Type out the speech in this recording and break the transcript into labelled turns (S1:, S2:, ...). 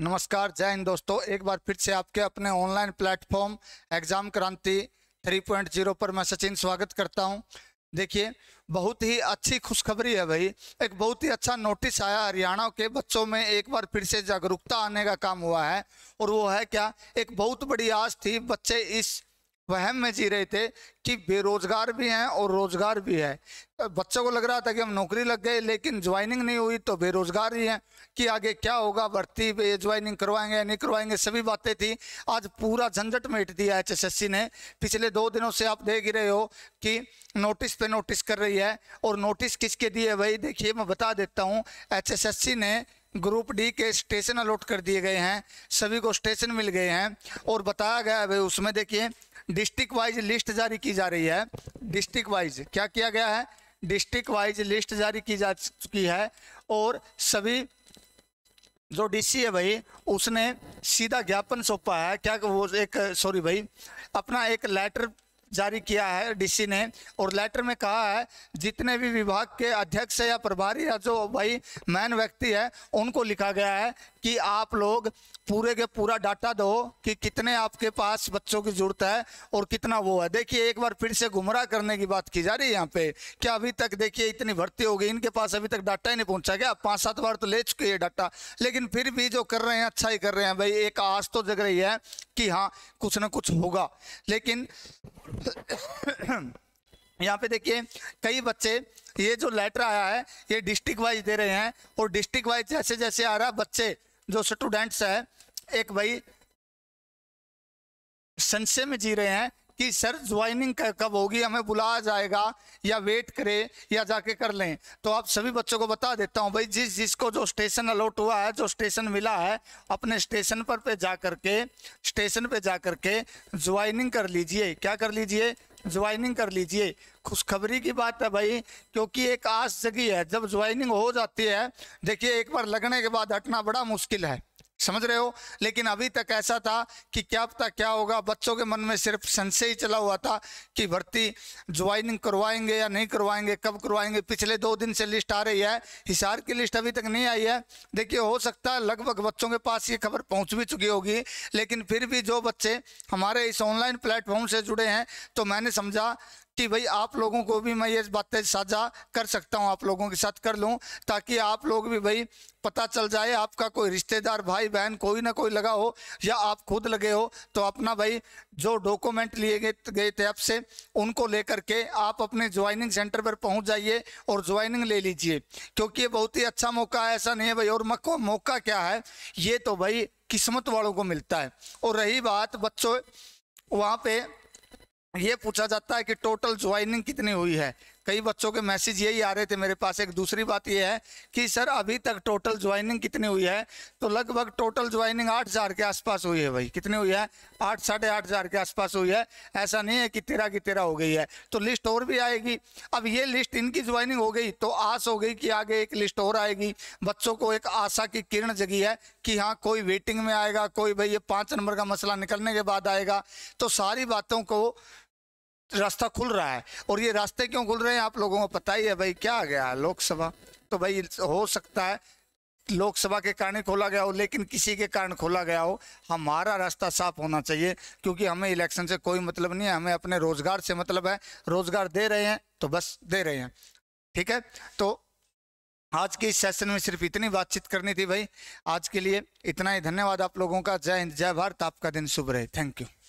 S1: नमस्कार जय हिंद दोस्तों एक बार फिर से आपके अपने ऑनलाइन प्लेटफॉर्म एग्जाम क्रांति 3.0 पर मैं सचिन स्वागत करता हूं देखिए बहुत ही अच्छी खुशखबरी है भाई एक बहुत ही अच्छा नोटिस आया हरियाणा के बच्चों में एक बार फिर से जागरूकता आने का काम हुआ है और वो है क्या एक बहुत बड़ी आज थी बच्चे इस वहम में जी रहे थे कि बेरोजगार भी हैं और रोजगार भी है तो बच्चों को लग रहा था कि हम नौकरी लग गए लेकिन ज्वाइनिंग नहीं हुई तो बेरोजगार ही हैं कि आगे क्या होगा भर्ती पे ज्वाइनिंग करवाएंगे नहीं करवाएंगे सभी बातें थी आज पूरा झंझट मेट दिया एच एस ने पिछले दो दिनों से आप देख ही रहे हो कि नोटिस पे नोटिस कर रही है और नोटिस किसके दिए भाई देखिए मैं बता देता हूँ एच ने ग्रुप डी के स्टेशन अलॉट कर दिए गए हैं सभी को स्टेशन मिल गए हैं और बताया गया है भाई उसमें देखिए डिस्ट्रिक्ट वाइज लिस्ट जारी की जा रही है डिस्ट्रिक्ट वाइज क्या किया गया है डिस्ट्रिक्ट वाइज लिस्ट जारी की जा चुकी है और सभी जो डीसी है भाई उसने सीधा ज्ञापन सौंपा है क्या वो एक सॉरी भाई अपना एक लेटर जारी किया है डीसी ने और लेटर में कहा है जितने भी विभाग के अध्यक्ष या प्रभारी या जो भाई मैन व्यक्ति है उनको लिखा गया है कि आप लोग पूरे के पूरा डाटा दो कि कितने आपके पास बच्चों की जरूरत है और कितना वो है देखिए एक बार फिर से गुमराह करने की बात की जा रही है यहाँ पे क्या अभी तक देखिए इतनी भर्ती हो गई इनके पास अभी तक डाटा ही नहीं पहुंचा गया पाँच सात बार तो ले चुके हैं डाटा लेकिन फिर भी जो कर रहे हैं अच्छा ही कर रहे हैं भाई एक आस तो जग रही है कि हाँ कुछ ना कुछ होगा लेकिन यहाँ पे देखिए कई बच्चे ये जो लेटर आया है ये डिस्ट्रिक्ट वाइज दे रहे हैं और डिस्ट्रिक्ट वाइज जैसे जैसे आ रहा है बच्चे जो स्टूडेंट्स है एक भाई संशय में जी रहे हैं कि सर ज्वाइनिंग कब होगी हमें बुलाया जाएगा या वेट करें या जाके कर लें तो आप सभी बच्चों को बता देता हूं भाई जिस जिसको जो स्टेशन अलॉट हुआ है जो स्टेशन मिला है अपने स्टेशन पर पे जा करके स्टेशन पे जा करके ज्वाइनिंग कर लीजिए क्या कर लीजिए ज्वाइनिंग कर लीजिए खुशखबरी की बात है भाई क्योंकि एक आस जगी है जब ज्वाइनिंग हो जाती है देखिए एक बार लगने के बाद हटना बड़ा मुश्किल है समझ रहे हो लेकिन अभी तक ऐसा था कि क्या पता क्या होगा बच्चों के मन में सिर्फ संशय ही चला हुआ था कि भर्ती ज्वाइनिंग करवाएंगे या नहीं करवाएंगे कब करवाएंगे पिछले दो दिन से लिस्ट आ रही है हिसार की लिस्ट अभी तक नहीं आई है देखिए हो सकता है लगभग बच्चों के पास ये खबर पहुंच भी चुकी होगी लेकिन फिर भी जो बच्चे हमारे इस ऑनलाइन प्लेटफॉर्म से जुड़े हैं तो मैंने समझा कि भाई आप लोगों को भी मैं ये बातें साझा कर सकता हूँ आप लोगों के साथ कर लूँ ताकि आप लोग भी भाई पता चल जाए आपका कोई रिश्तेदार भाई बहन कोई ना कोई लगा हो या आप खुद लगे हो तो अपना भाई जो डॉक्यूमेंट लिए गए थे आपसे उनको लेकर के आप अपने ज्वाइनिंग सेंटर पर पहुंच जाइए और ज्वाइनिंग ले लीजिए क्योंकि ये बहुत ही अच्छा मौका है ऐसा नहीं है भाई और मको मौका क्या है ये तो भाई किस्मत वालों को मिलता है और रही बात बच्चों वहाँ पर ये पूछा जाता है कि टोटल ज्वाइनिंग कितनी हुई है कई बच्चों के मैसेज यही आ रहे थे मेरे पास एक दूसरी बात यह है कि सर अभी तक टोटल ज्वाइनिंग कितनी हुई है तो लगभग टोटल ज्वाइनिंग आठ हज़ार के आसपास हुई है भाई कितनी हुई है आठ साढ़े आठ हज़ार के आसपास हुई है ऐसा नहीं है कि तेरह की तेरह हो गई है तो लिस्ट और भी आएगी अब ये लिस्ट इनकी ज्वाइनिंग हो गई तो आस हो गई कि आगे एक लिस्ट और आएगी बच्चों को एक आशा की किरण जगी है कि हाँ कोई वेटिंग में आएगा कोई भाई ये पाँच नंबर का मसला निकलने के बाद आएगा तो सारी बातों को रास्ता खुल रहा है और ये रास्ते क्यों खुल रहे हैं आप लोगों को पता ही है भाई क्या आ गया लोकसभा तो भाई हो सकता है लोकसभा के कारण खोला गया हो लेकिन किसी के कारण खोला गया हो हमारा रास्ता साफ होना चाहिए क्योंकि हमें इलेक्शन से कोई मतलब नहीं है हमें अपने रोजगार से मतलब है रोजगार दे रहे हैं तो बस दे रहे हैं ठीक है तो आज के इस सेशन में सिर्फ इतनी बातचीत करनी थी भाई आज के लिए इतना ही धन्यवाद आप लोगों का जय हिंद जय भारत आपका दिन शुभ रहे थैंक यू